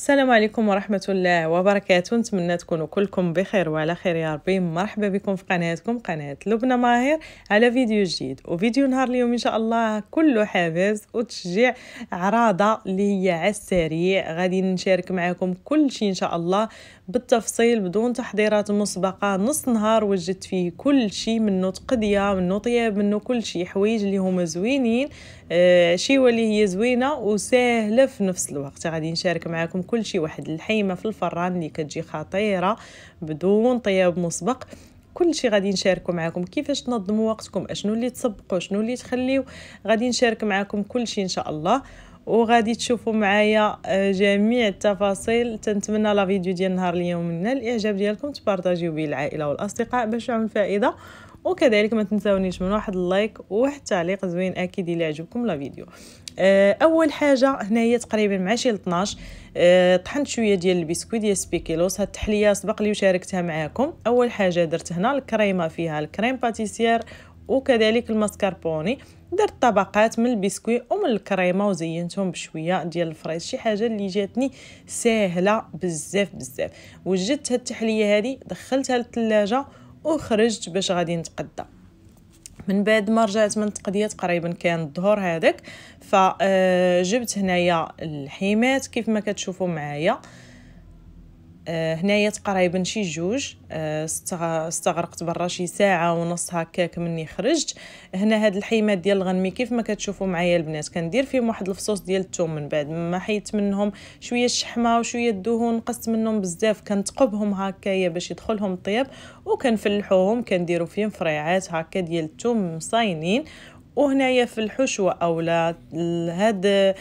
السلام عليكم ورحمة الله وبركاته نتمنى تكونوا كلكم بخير وعلى خير يا ربي مرحبا بكم في قناتكم قناة لبنى ماهر على فيديو جديد وفيديو نهار اليوم إن شاء الله كله حافز وتشجيع عراضة اللي هي على السريع غادي نشارك معكم كل شيء إن شاء الله بالتفصيل بدون تحضيرات مسبقة نص نهار وجدت فيه كل شيء منه تقضية منه طياب منه كل شيء حوايج اللي هما زوينين آه شيء واللي هي زوينة وسهلة في نفس الوقت غادي نشارك معكم كل شيء واحد الحيمة في الفران اللي كتجي خطيرة بدون طياب مسبق كل شيء غادي نشاركو معكم كيفاش تنظموا وقتكم اشنو اللي تسبقوا شنو اللي تخليو غادي نشارك معكم كل شيء ان شاء الله وغادي تشوفوا معايا آه، جميع التفاصيل تنتمنى لا فيديو ديال نهار اليوم نال الاعجاب ديالكم تبارطاجيو به العائله والاصدقاء باش يعم فائده وكذلك ما تنساونيش من واحد اللايك وواحد التعليق زوين اكيد الى عجبكم لا فيديو آه، اول حاجه هنايا تقريبا مع شي 12 طحنت شويه ديال البسكوي ديال سبيكيلوس هاد التحليه سبق لي وشاركتها معاكم اول حاجه درت هنا الكريمه فيها الكريم باتيسير وكذلك الماسكاربوني درت طبقات من البسكوي ومن الكريمه وزينتهم بشويه ديال الفريز شي حاجه اللي جاتني ساهله بزاف بزاف وجدت هاد التحليه هذه دخلتها للثلاجه وخرجت باش غادي نتقدى من بعد ما رجعت من التقديه تقريبا كان الظهر هذاك فجبت آه، هنايا الحيمات كيف ما كتشوفوا معايا آه آه، هنايا تقريبا شي جوج آه، استغرقت برا شي ساعه ونص هكاك مني خرجت هنا هاد الحيمات ديال الغنمي كيف ما كتشوفوا معايا البنات كندير فيهم واحد الفصوص ديال الثوم من بعد ما حيت منهم شويه الشحمه وشويه الدهون نقصت منهم بزاف كنتقبهم هكايا باش يدخلهم طيب وكنفلحوهم كنديروا فيهم فريعات هكا ديال الثوم مصاينين وهنايا في الحشوه اولا هاد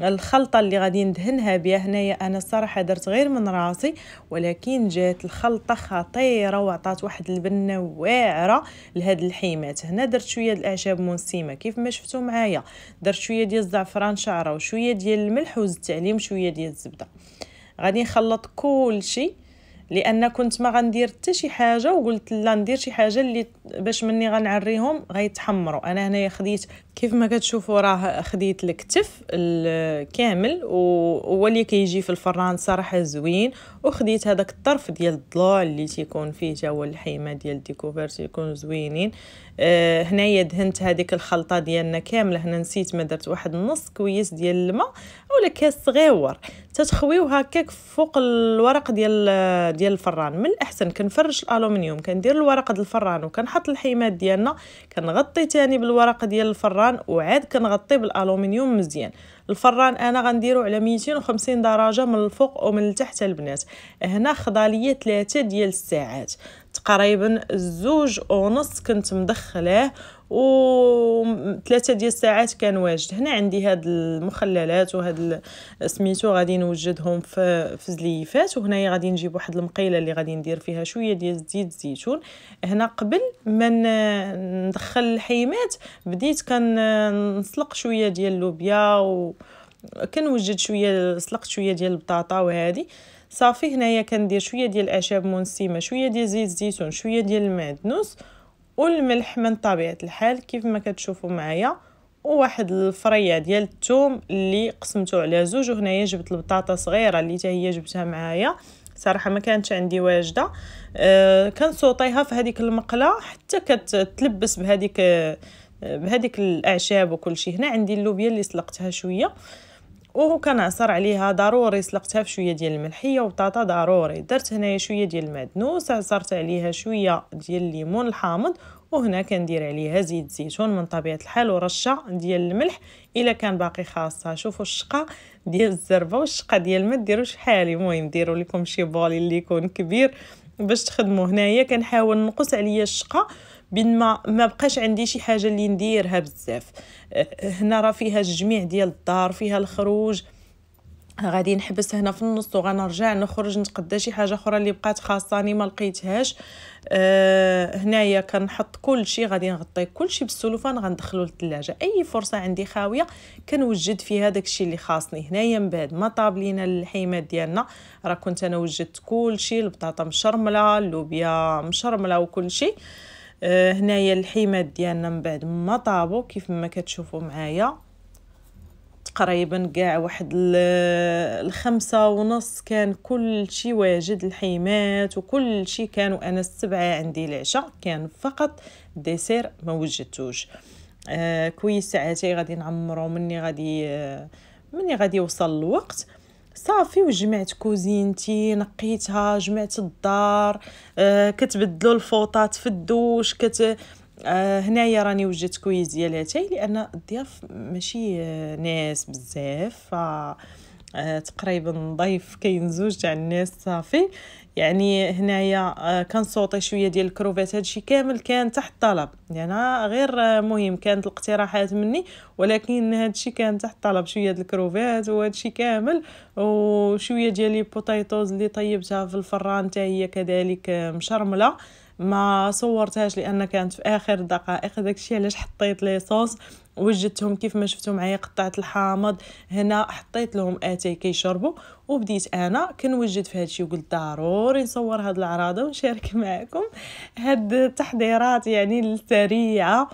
الخلطه اللي غادي ندهنها بها هنايا انا الصراحه درت غير من راسي ولكن جات الخلطه خطيره وعطات واحد البنه واعره لهاد الحيمات هنا درت شويه الاعشاب منسمه كيف ما شفتوا معايا درت شويه ديال الزعفران شعره وشويه ديال الملح وزدت عليهم شويه ديال الزبده غادي نخلط كل شيء لان كنت ما غندير حتى شي حاجه وقلت لا ندير شي حاجه اللي باش مني غنعريهم غيتحمروا انا هنايا خديت كيف ما كتشوفوا راه خديت الكتف كامل وهو اللي كيجي في الفران صراحه زوين وخديت هذاك الطرف ديال الضلوع اللي تيكون فيه تا هو الحيمه ديال الديكوفير تيكون زوينين آه هنايا دهنت هذيك الخلطه ديالنا كامله هنا نسيت ما درت واحد نص كويس ديال الماء اولا كاس صغيور تتخويو هكاك فوق الورق ديال ديال الفران من الاحسن كنفرش الالومنيوم كندير الورق ديال الفران وكنحط الحيمات ديالنا كنغطي تاني بالورق ديال الفران وعاد كنغطي بالالومنيوم مزيان الفران انا غنديرو على 250 درجه من الفوق ومن التحت البنات هنا خضاليه 3 ديال الساعات تقريبا زوج ونص كنت مدخلاه ثلاثة ديال الساعات كان واجد هنا عندي هاد المخللات وهاد سميتو غادي نوجدهم في في زليفات وهنايا غادي نجيب واحد المقيله اللي غادي ندير فيها شويه ديال زيت الزيتون هنا قبل ما ندخل الحيمات بديت كنسلق شويه ديال اللوبيا و كنوجد شويه سلقت شويه ديال البطاطا وهذه صافي هنايا كندير شويه ديال الاعشاب منسمه شويه ديال زيت الزيتون شويه ديال المعدنوس والملح من طبيعه الحال كيف ما كتشوفوا معايا وواحد الفريه ديال الثوم اللي قسمته على زوج وهنايا جبت البطاطا صغيره اللي تاهي هي جبتها معايا صراحه ما كانتش عندي واجده أه كنصوطيها في هذيك المقله حتى كتلبس بهذيك آه، بهذيك الاعشاب وكل شيء هنا عندي اللوبيا اللي سلقتها شويه وهو كنعصر عليها ضروري سلقتها في شويه ديال الملحيه وطاطا ضروري درت هنايا شويه ديال المعدنوس عصرت عليها شويه ديال الليمون الحامض وهنا كندير عليها زيت الزيتون من طبيعه الحال ورشه ديال الملح الا كان باقي خاصها شوفوا الشقه ديال الزربه والشقه ديال ما ديروش حالي المهم ديروا لكم شي بولي اللي يكون كبير باش تخدموا هنايا كنحاول نقص عليا الشقه بين ما ما بقاش عندي شي حاجه اللي نديرها بزاف أه، هنا راه فيها الجميع ديال الدار فيها الخروج غادي نحبس هنا في النص وغنرجع نخرج نتقدى شي حاجه اخرى اللي بقات خاصاني ما لقيتهاش أه هنايا كنحط كل شيء غادي نغطي كل شيء بالسلوفان غندخلو للثلاجه اي فرصه عندي خاويه كنوجد فيها داكشي اللي خاصني هنايا من بعد ما طاب لينا اللحيمات ديالنا راه كنت انا وجدت كل شيء البطاطا مشرمله اللوبيا مشرمله وكل شيء أه هنايا اللحيمات ديالنا من بعد ما طابو كيف ما كتشوفوا معايا تقريبا كاع واحد الخمسة ونص كان كل شي واجد الحيمات وكل شي كان وانا السبعة عندي العشاء كان فقط ديسير ما وجدتوش آه كويس ساعتي غادي نعمرو مني غادي آه مني غادي يوصل الوقت صافي وجمعت كوزينتي نقيتها جمعت الدار آه كتبدلوا الفوطات في الدوش كت آه هنايا راني وجدت كويس ديال اتاي لان الضياف ماشي آه، ناس بزاف ف آه تقريبا ضيف كاين زوج تاع الناس صافي يعني هنايا آه كنصوطي شويه ديال الكروفات هادشي كامل كان تحت طلب يعني غير آه، مهم كانت الاقتراحات مني ولكن هادشي كان تحت طلب شويه ديال الكروفات وهادشي كامل وشويه ديال لي بوتيتوز اللي طيبتها في الفران حتى هي كذلك آه، مشرمله ما صورتهاش لان كانت في اخر الدقائق داكشي الشيء علاش حطيت لي صوص وجدتهم كيف ما شفتوا معايا قطعت الحامض هنا حطيت لهم اتاي كيشربوا وبديت انا كنوجد في هادشي وقلت ضروري نصور هاد العراضه ونشارك معكم هاد التحضيرات يعني السريعه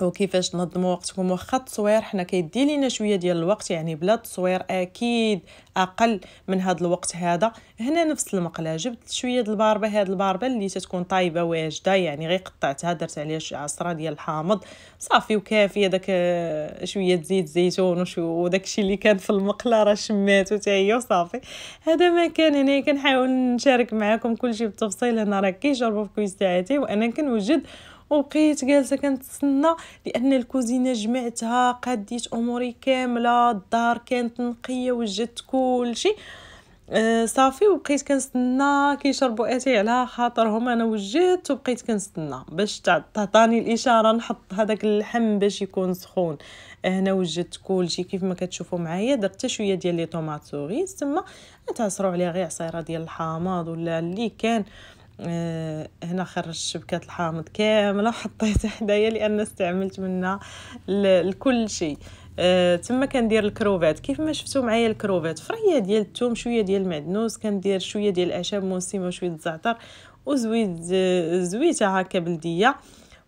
وكيفاش تنظموا وقتكم واخا التصوير حنا كيدي لينا شويه ديال الوقت يعني بلا التصوير اكيد اقل من هذا الوقت هذا هنا نفس المقله جبت شويه د الباربه هاد الباربه اللي تتكون طايبه واجده يعني غير قطعتها درت عليها شي عصره ديال الحامض صافي وكافيه داك شويه زيت زيتون وداك الشيء اللي كان في المقله راه شمات حتى هي وصافي هذا ما كان هنا يعني كنحاول نشارك معكم كلشي بالتفصيل هنا راه كيجربوا في كويس تاعتي وانا كنوجد وبقيت جالسه كنتسنى لان الكوزينه جمعتها قديت اموري كامله الدار كانت نقيه وجدت كلشي أه صافي وبقيت كنستنى كيشربوا اتاي على خاطرهم انا وجدت وبقيت كنستنى باش تعطاني الاشاره نحط هذاك اللحم باش يكون سخون هنا وجدت كلشي كيف ما كتشوفوا معايا درت شويه ديال لي طوماط سوريس تما تعصروا عليه غير عصيره ديال الحامض ولا اللي كان آه آه، هنا خرجت شبكات الحامض كامله وحطيتها حدايا لان استعملت منها لكل شيء أه تما كندير الكروفات كيف ما شفتوا معايا الكروفات فريه ديال الثوم شويه ديال المعدنوس كندير شويه ديال الاعشاب موسمه وشويه الزعتر وزويت زويته هكا بلديه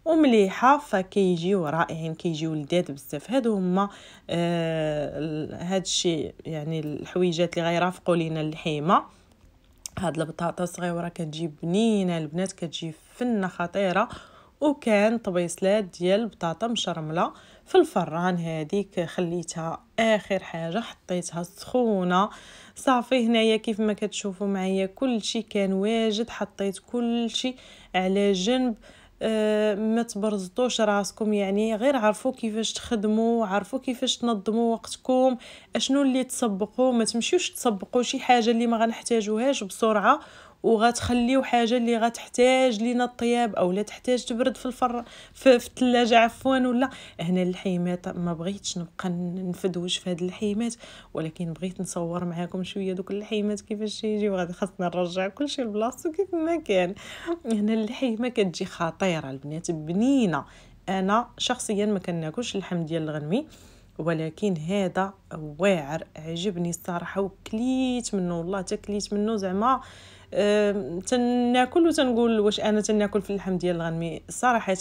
ومليحه فكيجيو رائعين كيجيو لذاذ بزاف هادو هما آه هادشي يعني الحويجات اللي غيرافقوا لينا اللحيمه هاد البطاطا صغيره كتجي بنينه البنات كتجي فنه خطيره وكان طبيصلات ديال البطاطا مشرمله في الفران هذيك خليتها اخر حاجه حطيتها سخونه صافي هنايا كيف ما كتشوفوا معايا كلشي كان واجد حطيت كلشي على جنب آه، ما تبرزطوش راسكم يعني غير عرفوا كيفاش تخدموا عرفوا كيفاش تنظموا وقتكم اشنو اللي تسبقوا ما تمشيوش تسبقوا شي حاجه اللي ما غنحتاجوهاش بسرعه وغتخليو حاجه اللي غتحتاج لينا الطياب او لا تحتاج تبرد في الفر في, الثلاجه عفوا ولا هنا الحيمات ما بغيتش نبقى نفدوش في هاد الحيمات ولكن بغيت نصور معاكم شويه دوك الحيمات كيفاش يجي وغادي خاصنا نرجع كلشي لبلاصتو كيف ما كان هنا الحيمه كتجي خطيره البنات بنينه انا شخصيا ما كناكلش اللحم ديال الغنمي ولكن هذا واعر عجبني الصراحه وكليت منه والله تكليت منه زعما تناكل وتنقول واش انا تناكل في اللحم ديال الغنمي صراحه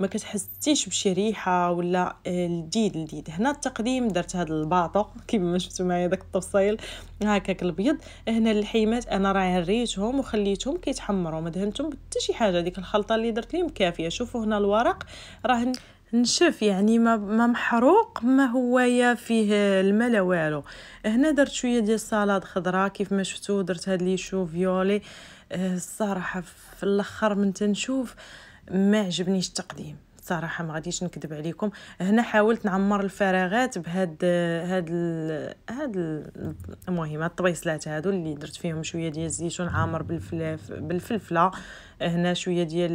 ما كتحسيش بشي ريحه ولا آه، لذيذ لذيذ هنا التقديم درت هذا الباطو كما شفتوا معايا داك التفصيل هكاك الابيض هنا اللحيمات انا راه هريتهم وخليتهم كيتحمروا ما دهنتهم حتى شي حاجه ديك الخلطه اللي درت لهم كافيه شوفوا هنا الورق راه نشف يعني ما, ما محروق ما هوايا فيه الماء لا والو هنا درت شويه ديال السلطه خضراء كيف ما شفتوا درت هاد لي شو فيولي آه، الصراحه في الاخر من تنشوف ما عجبنيش التقديم صراحه ما غاديش نكذب عليكم هنا حاولت نعمر الفراغات بهاد هاد ال... هاد المهم هاد الطبيصلات هادو اللي درت فيهم شويه ديال الزيتون عامر بالفلاف بالفلفله هنا شويه ديال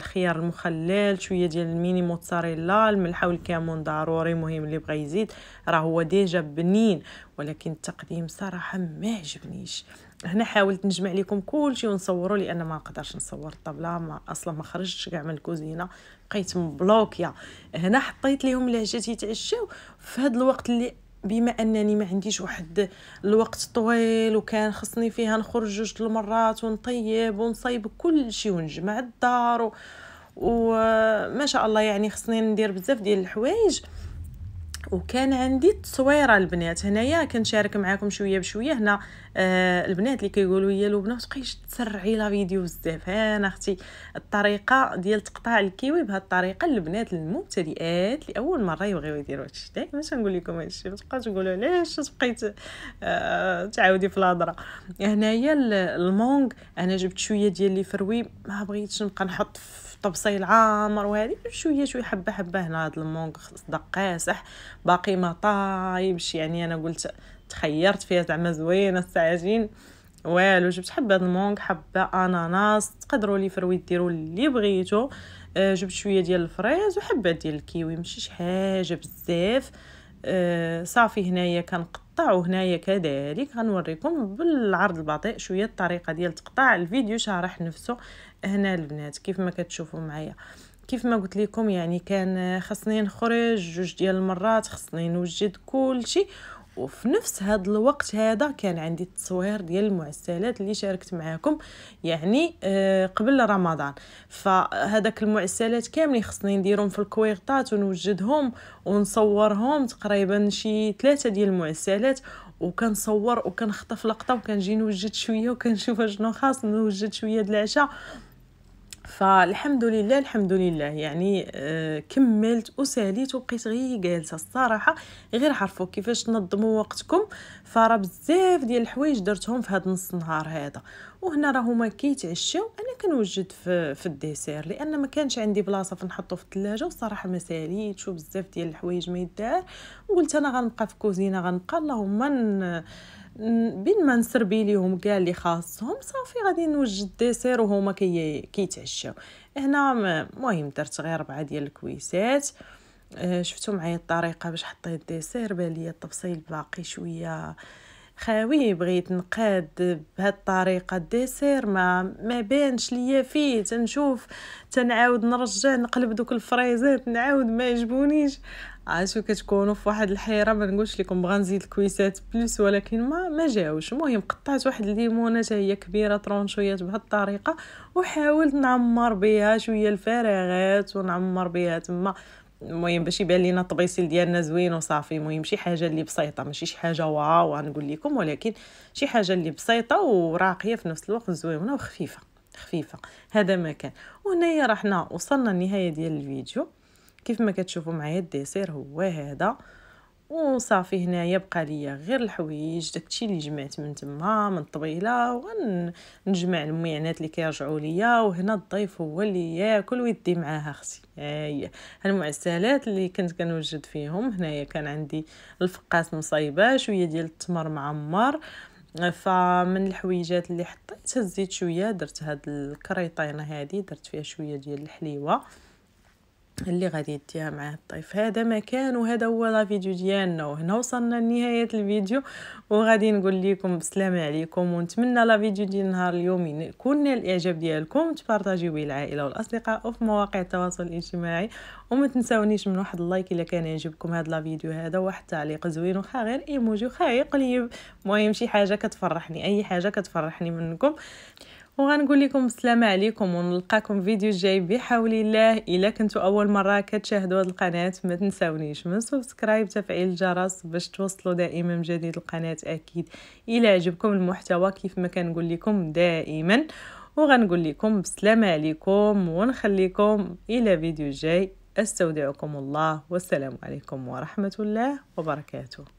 الخيار المخلل شويه ديال الميني موتزاريلا الملحه والكمون ضروري مهم اللي بغى يزيد راه هو ديجا بنين ولكن التقديم صراحه ما عجبنيش هنا حاولت نجمع لكم كلشي ونصوره لان ما قدرش نصور الطبله ما اصلا ما خرجتش كاع من الكوزينه بقيت مبلوكيا هنا حطيت لهم لهجات يتعشاو في هذا الوقت اللي بما انني ما عنديش واحد الوقت طويل وكان خصني فيها نخرج جوج المرات ونطيب ونصايب كل شيء ونجمع الدار و... وما شاء الله يعني خصني ندير بزاف ديال الحوايج وكان عندي التصويره البنات هنايا كنشارك معاكم شويه بشويه هنا آه البنات اللي كيقولوا لي لبنى بنات تسرعي لا فيديو بزاف انا اختي الطريقه ديال تقطاع الكيوي بهذه الطريقه البنات المبتدئات لاول مره يبغيو يديروا هادشي دايما نقول لكم هادشي ما تبقاوش تقولوا علاش بقيت آه تعاودي في الهضره هنايا المونغ انا جبت شويه ديال لي فروي ما بغيتش نبقى نحط في الطبسيل عامر وهذه شويه شويه حبه حبه هنا هذا المونغ صدق قاسح باقي ما طايبش يعني انا قلت تخيرت فيها زعما زوينه السعاجين والو جبت حبه المونغ حبه اناناس تقدروا لي فروي ديروا اللي بغيتو آه، جبت شويه ديال الفريز وحبه ديال الكيوي ماشي شي حاجه بزاف آه، صافي هنايا كنقطع وهنايا كذلك غنوريكم بالعرض البطيء شويه الطريقه ديال تقطاع الفيديو شارح نفسه هنا البنات كيف ما كتشوفوا معايا كيف ما قلت لكم يعني كان خصني نخرج جوج ديال المرات خصني نوجد كل شيء وفي نفس هذا الوقت هذا كان عندي التصوير ديال المعسلات اللي شاركت معاكم يعني آه، قبل رمضان فهذاك المعسلات كاملين خصني نديرهم في الكويغطات ونوجدهم ونصورهم تقريبا شي ثلاثه ديال المعسلات وكنصور وكنخطف لقطه وكنجي نوجد شويه وكنشوف اشنو خاص نوجد شويه د العشاء فالحمد لله الحمد لله يعني آه، كملت وساليت وبقيت غير جالسه الصراحه غير عرفوا كيفاش تنظموا وقتكم فراه بزاف ديال الحوايج درتهم في هذا نص النهار هذا وهنا راه هما كيتعشاو انا كنوجد في, في الديسير لان ما كانش عندي بلاصه فنحطو في الثلاجه وصراحه ما ساليتش وبزاف ديال الحوايج ما يدار وقلت انا غنبقى في كوزينه غنبقى اللهم بين ما نسربي ليهم كاع اللي خاصهم صافي غادي نوجد ديسير وهما كي كيتعشاو هنا المهم درت غير ربعه ديال الكويسات أه، شفتوا معايا الطريقه باش حطيت الديسير بان ليا التفصيل باقي شويه خاوي بغيت نقاد بهاد الطريقه الديسير ما ما بانش ليا فيه تنشوف تنعاود نرجع نقلب دوك الفريزات نعاود ما يجبونيش عاشو كتكونوا في واحد الحيره ما نقولش لكم بغا نزيد الكويسات بلوس ولكن ما ما جاوش المهم قطعت واحد الليمونه حتى هي كبيره طرونشويات بهاد الطريقه وحاولت نعمر بها شويه الفراغات ونعمر بها تما المهم باش يبان لينا الطبيسيل ديالنا زوين وصافي المهم شي حاجه اللي بسيطه ماشي شي حاجه واو غنقول لكم ولكن شي حاجه اللي بسيطه وراقيه في نفس الوقت زوينه وخفيفه خفيفه هذا ما كان وهنايا رحنا وصلنا لنهايه ديال الفيديو كيف ما كتشوفوا معايا الديسير هو هذا وصافي هنايا بقى ليا غير الحويج داكشي اللي جمعت من تما من الطبيله ونجمع الميعنات اللي كيرجعوا ليا وهنا الضيف هو اللي ياكل ويدي معاها اختي هي المعسلات اللي كنت كنوجد فيهم هنايا كان عندي الفقاس مصايبه شويه ديال التمر معمر فمن الحويجات اللي حطيت هزيت شويه درت هاد الكريطينه هادي درت فيها شويه ديال الحليوه اللي غادي يديها مع الطيف هذا مكان وهذا هو لا فيديو ديالنا وهنا وصلنا لنهايه الفيديو وغادي نقول لكم بسلام عليكم ونتمنى لا فيديو ديال نهار اليوم يكون نال الاعجاب ديالكم تبارطاجيوه به العائله والاصدقاء وفي مواقع التواصل الاجتماعي وما تنساونيش من واحد اللايك الا كان يعجبكم هذا لا فيديو هذا واحد تعليق زوين وخا غير ايموجي وخا غير قليب المهم شي حاجه كتفرحني اي حاجه كتفرحني منكم وغنقول لكم السلام عليكم ونلقاكم فيديو جاي بحول الله الا كنتو اول مره كتشاهدوا هذه القناه ما تنساونيش من سبسكرايب تفعيل الجرس باش توصلوا دائما بجديد القناه اكيد الا عجبكم المحتوى كيف ما كنقول لكم دائما وغنقول لكم السلام عليكم ونخليكم الى فيديو جاي استودعكم الله والسلام عليكم ورحمه الله وبركاته